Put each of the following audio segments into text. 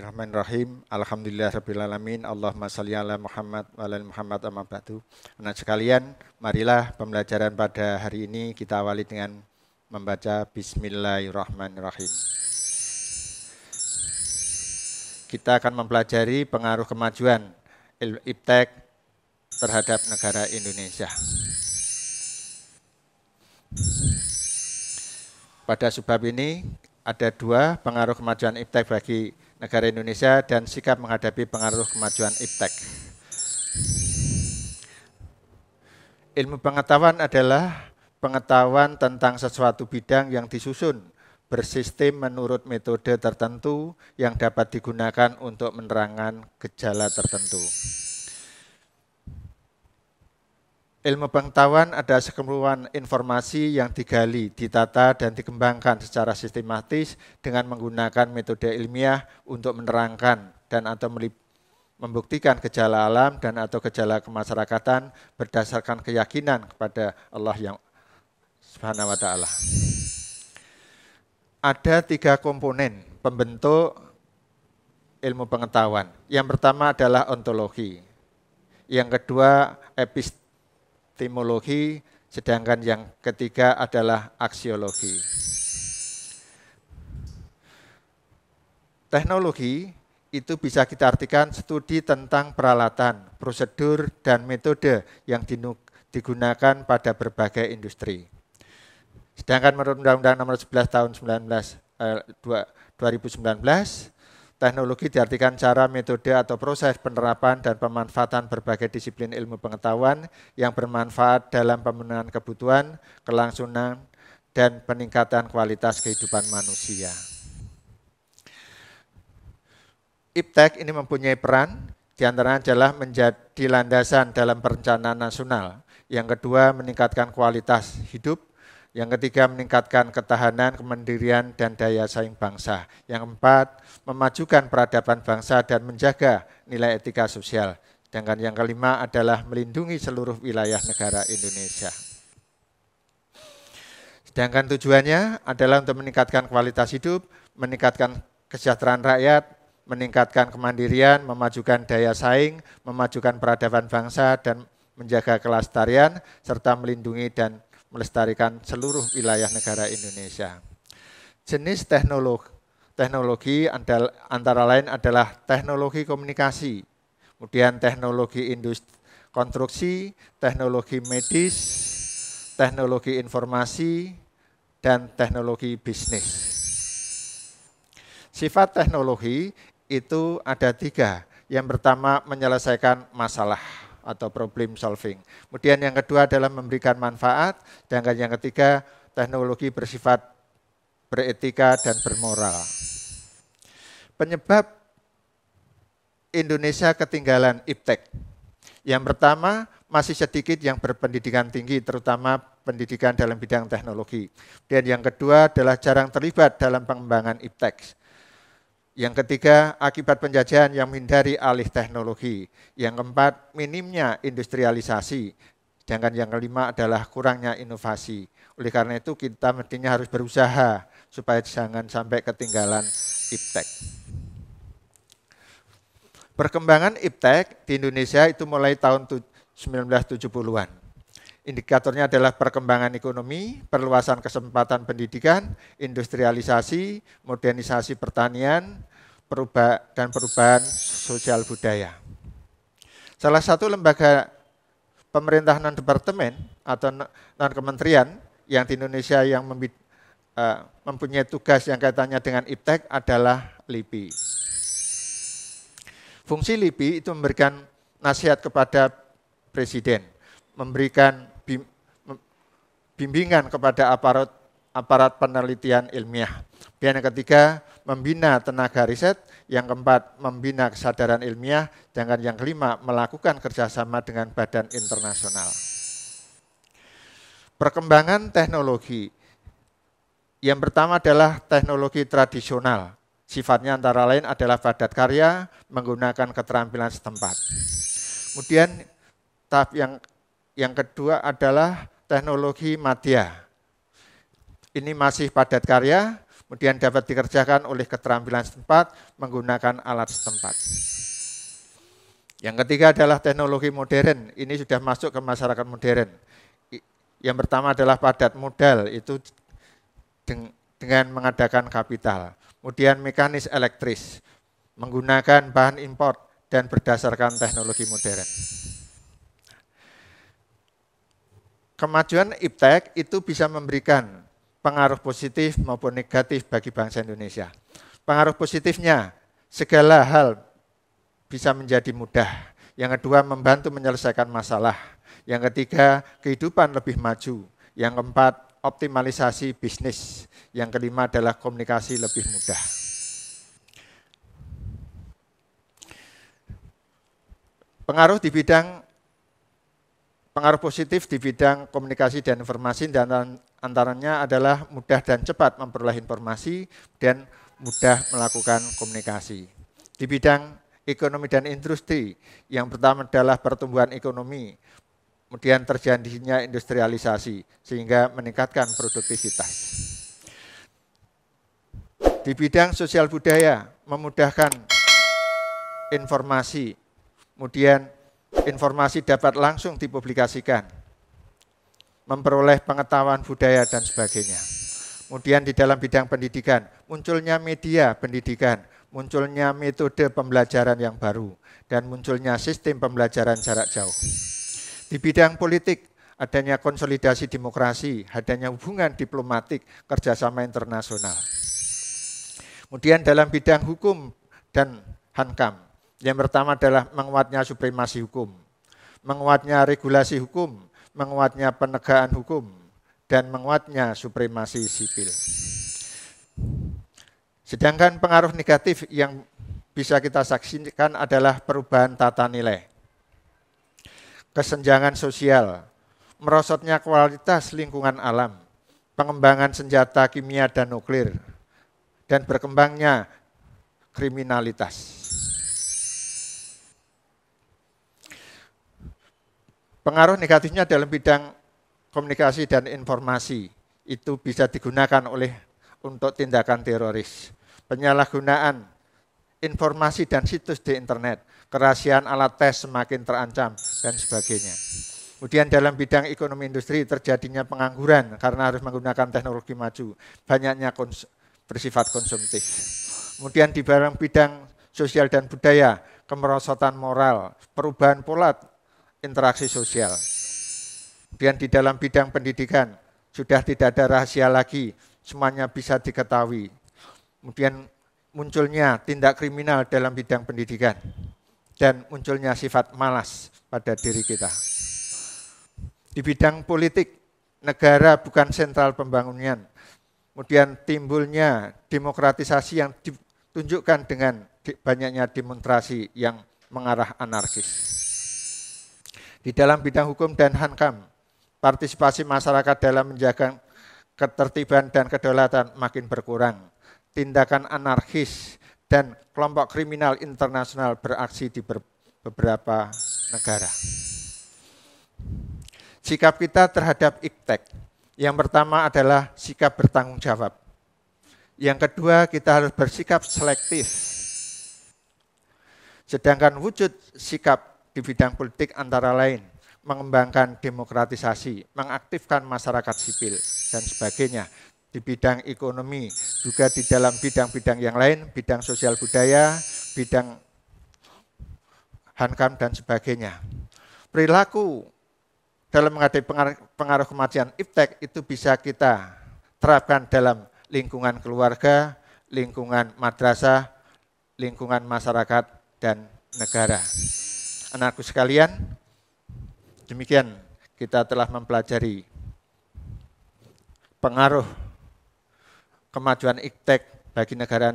Bismillahirrahmanirrahim. Alamin. Allahumma salli ala Muhammad wa ala Muhammad amma ba'du. Nah sekalian, marilah pembelajaran pada hari ini kita awali dengan membaca Bismillahirrahmanirrahim. Kita akan mempelajari pengaruh kemajuan IPTEK terhadap negara Indonesia. Pada sebab ini ada dua pengaruh kemajuan IPTEK bagi negara Indonesia dan sikap menghadapi pengaruh kemajuan iptek. Ilmu pengetahuan adalah pengetahuan tentang sesuatu bidang yang disusun bersistem menurut metode tertentu yang dapat digunakan untuk menerangkan gejala tertentu. Ilmu pengetahuan ada sekumpulan informasi yang digali, ditata, dan dikembangkan secara sistematis dengan menggunakan metode ilmiah untuk menerangkan dan atau membuktikan gejala alam dan atau gejala kemasyarakatan berdasarkan keyakinan kepada Allah yang Subhanahu wa Ta'ala. Ada tiga komponen pembentuk ilmu pengetahuan. Yang pertama adalah ontologi. Yang kedua epist epistemologi, sedangkan yang ketiga adalah aksiologi. Teknologi itu bisa kita artikan studi tentang peralatan, prosedur, dan metode yang digunakan pada berbagai industri. Sedangkan menurut Undang-Undang Nomor 11 Tahun 19, eh, 2019 Teknologi diartikan cara, metode, atau proses penerapan dan pemanfaatan berbagai disiplin ilmu pengetahuan yang bermanfaat dalam pemenuhan kebutuhan, kelangsungan, dan peningkatan kualitas kehidupan manusia. IPTEK ini mempunyai peran, diantaranya adalah menjadi landasan dalam perencanaan nasional. Yang kedua, meningkatkan kualitas hidup. Yang ketiga, meningkatkan ketahanan, kemandirian, dan daya saing bangsa. Yang keempat, memajukan peradaban bangsa dan menjaga nilai etika sosial. Sedangkan yang kelima adalah melindungi seluruh wilayah negara Indonesia. Sedangkan tujuannya adalah untuk meningkatkan kualitas hidup, meningkatkan kesejahteraan rakyat, meningkatkan kemandirian, memajukan daya saing, memajukan peradaban bangsa, dan menjaga kelestarian, serta melindungi dan melestarikan seluruh wilayah negara Indonesia. Jenis teknologi, teknologi antara lain adalah teknologi komunikasi, kemudian teknologi industri, konstruksi, teknologi medis, teknologi informasi, dan teknologi bisnis. Sifat teknologi itu ada tiga. Yang pertama menyelesaikan masalah atau problem solving. Kemudian yang kedua adalah memberikan manfaat, dan yang ketiga teknologi bersifat beretika dan bermoral. Penyebab Indonesia ketinggalan iptek. Yang pertama, masih sedikit yang berpendidikan tinggi, terutama pendidikan dalam bidang teknologi. Dan yang kedua adalah jarang terlibat dalam pengembangan iptek. Yang ketiga, akibat penjajahan yang menghindari alih teknologi. Yang keempat, minimnya industrialisasi. Sedangkan yang kelima adalah kurangnya inovasi. Oleh karena itu kita mestinya harus berusaha supaya jangan sampai ketinggalan iptek. Perkembangan iptek di Indonesia itu mulai tahun 1970-an. Indikatornya adalah perkembangan ekonomi, perluasan kesempatan pendidikan, industrialisasi, modernisasi pertanian, perubahan dan perubahan sosial budaya. Salah satu lembaga pemerintah non departemen atau non kementerian yang di Indonesia yang eh, mempunyai tugas yang kaitannya dengan IPTEK adalah LIPI. Fungsi LIPI itu memberikan nasihat kepada presiden memberikan bimbingan kepada aparat aparat penelitian ilmiah. Yang ketiga, membina tenaga riset. Yang keempat, membina kesadaran ilmiah. Jangan kan yang kelima, melakukan kerjasama dengan badan internasional. Perkembangan teknologi. Yang pertama adalah teknologi tradisional. Sifatnya antara lain adalah padat karya menggunakan keterampilan setempat. Kemudian tahap yang yang kedua adalah teknologi madya. Ini masih padat karya, kemudian dapat dikerjakan oleh keterampilan setempat menggunakan alat setempat. Yang ketiga adalah teknologi modern. Ini sudah masuk ke masyarakat modern. Yang pertama adalah padat modal, itu dengan mengadakan kapital. Kemudian mekanis elektris, menggunakan bahan import dan berdasarkan teknologi modern. Kemajuan IPTEK itu bisa memberikan pengaruh positif maupun negatif bagi bangsa Indonesia. Pengaruh positifnya, segala hal bisa menjadi mudah. Yang kedua, membantu menyelesaikan masalah. Yang ketiga, kehidupan lebih maju. Yang keempat, optimalisasi bisnis. Yang kelima adalah komunikasi lebih mudah. Pengaruh di bidang Pengaruh positif di bidang komunikasi dan informasi dan antaranya adalah mudah dan cepat memperoleh informasi dan mudah melakukan komunikasi. Di bidang ekonomi dan industri, yang pertama adalah pertumbuhan ekonomi, kemudian terjadinya industrialisasi sehingga meningkatkan produktivitas. Di bidang sosial budaya, memudahkan informasi, kemudian Iya. informasi dapat langsung dipublikasikan, memperoleh pengetahuan budaya dan sebagainya. Kemudian di dalam bidang pendidikan, munculnya media pendidikan, munculnya metode pembelajaran yang baru, dan munculnya sistem pembelajaran jarak jauh. Di bidang politik, adanya konsolidasi demokrasi, adanya hubungan diplomatik, kerjasama internasional. Kemudian dalam bidang hukum dan hankam, yang pertama adalah menguatnya supremasi hukum, menguatnya regulasi hukum, menguatnya penegakan hukum, dan menguatnya supremasi sipil. Sedangkan pengaruh negatif yang bisa kita saksikan adalah perubahan tata nilai, kesenjangan sosial, merosotnya kualitas lingkungan alam, pengembangan senjata kimia dan nuklir, dan berkembangnya kriminalitas. Pengaruh negatifnya dalam bidang komunikasi dan informasi itu bisa digunakan oleh untuk tindakan teroris. Penyalahgunaan informasi dan situs di internet, kerahasiaan alat tes semakin terancam dan sebagainya. Kemudian dalam bidang ekonomi industri terjadinya pengangguran karena harus menggunakan teknologi maju, banyaknya kons bersifat konsumtif. Kemudian di barang bidang sosial dan budaya, kemerosotan moral, perubahan pola interaksi sosial. Kemudian di dalam bidang pendidikan sudah tidak ada rahasia lagi, semuanya bisa diketahui. Kemudian munculnya tindak kriminal dalam bidang pendidikan dan munculnya sifat malas pada diri kita. Di bidang politik, negara bukan sentral pembangunan. Kemudian timbulnya demokratisasi yang ditunjukkan dengan banyaknya demonstrasi yang mengarah anarkis di dalam bidang hukum dan hankam. Partisipasi masyarakat dalam menjaga ketertiban dan kedaulatan makin berkurang. Tindakan anarkis dan kelompok kriminal internasional beraksi di beberapa negara. Sikap kita terhadap iptek yang pertama adalah sikap bertanggung jawab. Yang kedua, kita harus bersikap selektif. Sedangkan wujud sikap di bidang politik antara lain mengembangkan demokratisasi, mengaktifkan masyarakat sipil, dan sebagainya. Di bidang ekonomi, juga di dalam bidang-bidang yang lain, bidang sosial budaya, bidang hankam, dan sebagainya. Perilaku dalam menghadapi pengaruh kematian iptek itu bisa kita terapkan dalam lingkungan keluarga, lingkungan madrasah, lingkungan masyarakat, dan negara anakku sekalian, demikian kita telah mempelajari pengaruh kemajuan iktek bagi negara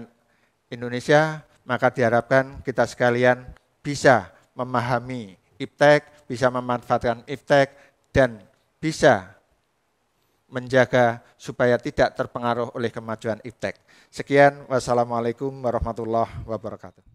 Indonesia, maka diharapkan kita sekalian bisa memahami iptek, bisa memanfaatkan iptek, dan bisa menjaga supaya tidak terpengaruh oleh kemajuan iptek. Sekian, wassalamualaikum warahmatullahi wabarakatuh.